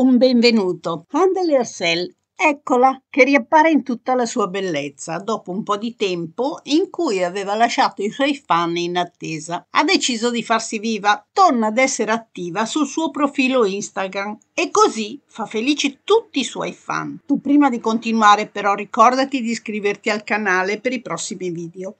un benvenuto. Handel Ersel, eccola, che riappare in tutta la sua bellezza dopo un po' di tempo in cui aveva lasciato i suoi fan in attesa. Ha deciso di farsi viva, torna ad essere attiva sul suo profilo Instagram e così fa felici tutti i suoi fan. Tu prima di continuare però ricordati di iscriverti al canale per i prossimi video.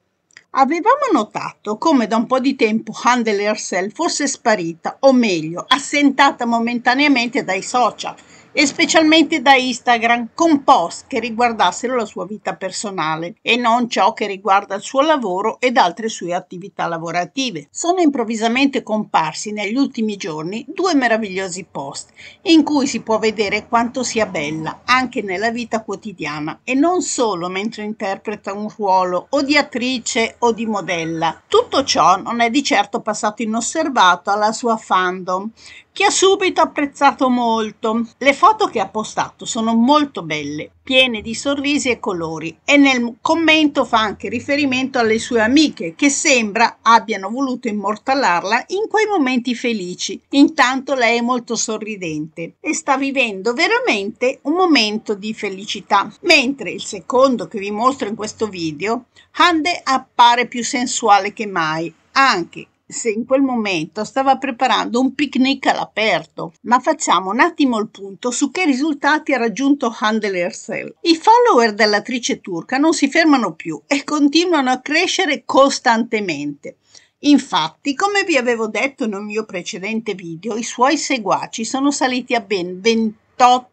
Avevamo notato come da un po' di tempo Handel Hersel fosse sparita, o meglio, assentata momentaneamente dai social e specialmente da Instagram, con post che riguardassero la sua vita personale e non ciò che riguarda il suo lavoro ed altre sue attività lavorative. Sono improvvisamente comparsi negli ultimi giorni due meravigliosi post in cui si può vedere quanto sia bella anche nella vita quotidiana e non solo mentre interpreta un ruolo o di attrice o di modella. Tutto ciò non è di certo passato inosservato alla sua fandom che ha subito apprezzato molto. Le foto che ha postato sono molto belle, piene di sorrisi e colori e nel commento fa anche riferimento alle sue amiche che sembra abbiano voluto immortalarla in quei momenti felici. Intanto lei è molto sorridente e sta vivendo veramente un momento di felicità. Mentre il secondo che vi mostro in questo video, Hande appare più sensuale che mai anche se in quel momento stava preparando un picnic all'aperto. Ma facciamo un attimo il punto su che risultati ha raggiunto Handel Ersel. I follower dell'attrice turca non si fermano più e continuano a crescere costantemente. Infatti, come vi avevo detto in un mio precedente video, i suoi seguaci sono saliti a ben 28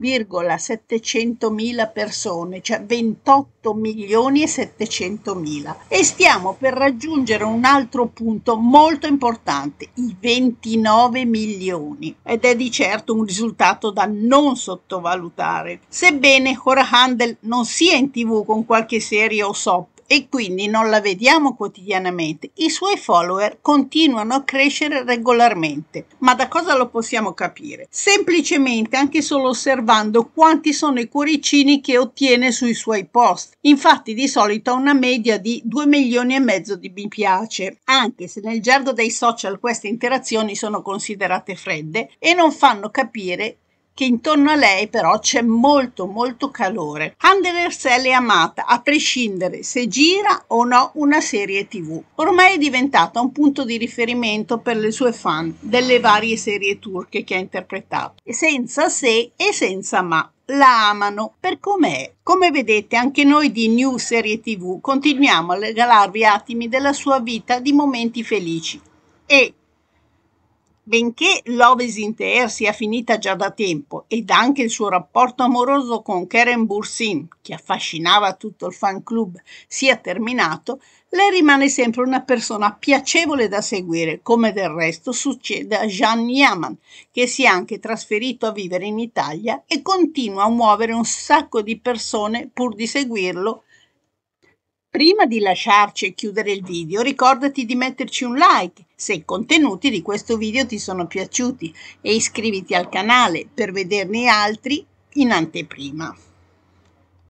28,700.000 persone, cioè 28 milioni e 700 mila. E stiamo per raggiungere un altro punto molto importante, i 29 milioni. Ed è di certo un risultato da non sottovalutare. Sebbene Hora Handel non sia in tv con qualche serie o soap, e quindi non la vediamo quotidianamente, i suoi follower continuano a crescere regolarmente. Ma da cosa lo possiamo capire? Semplicemente anche solo osservando quanti sono i cuoricini che ottiene sui suoi post. Infatti di solito ha una media di 2 milioni e mezzo di mi piace, anche se nel gergo dei social queste interazioni sono considerate fredde e non fanno capire che intorno a lei però c'è molto molto calore. Handelersel è amata a prescindere se gira o no una serie tv. Ormai è diventata un punto di riferimento per le sue fan delle varie serie turche che ha interpretato, senza se e senza ma la amano per com'è. Come vedete anche noi di New Serie TV continuiamo a regalarvi attimi della sua vita di momenti felici e Benché Lovis Inter sia finita già da tempo ed anche il suo rapporto amoroso con Karen Bursin, che affascinava tutto il fan club, sia terminato, lei rimane sempre una persona piacevole da seguire, come del resto succede a Jean Yaman, che si è anche trasferito a vivere in Italia e continua a muovere un sacco di persone pur di seguirlo Prima di lasciarci e chiudere il video, ricordati di metterci un like se i contenuti di questo video ti sono piaciuti e iscriviti al canale per vederne altri in anteprima.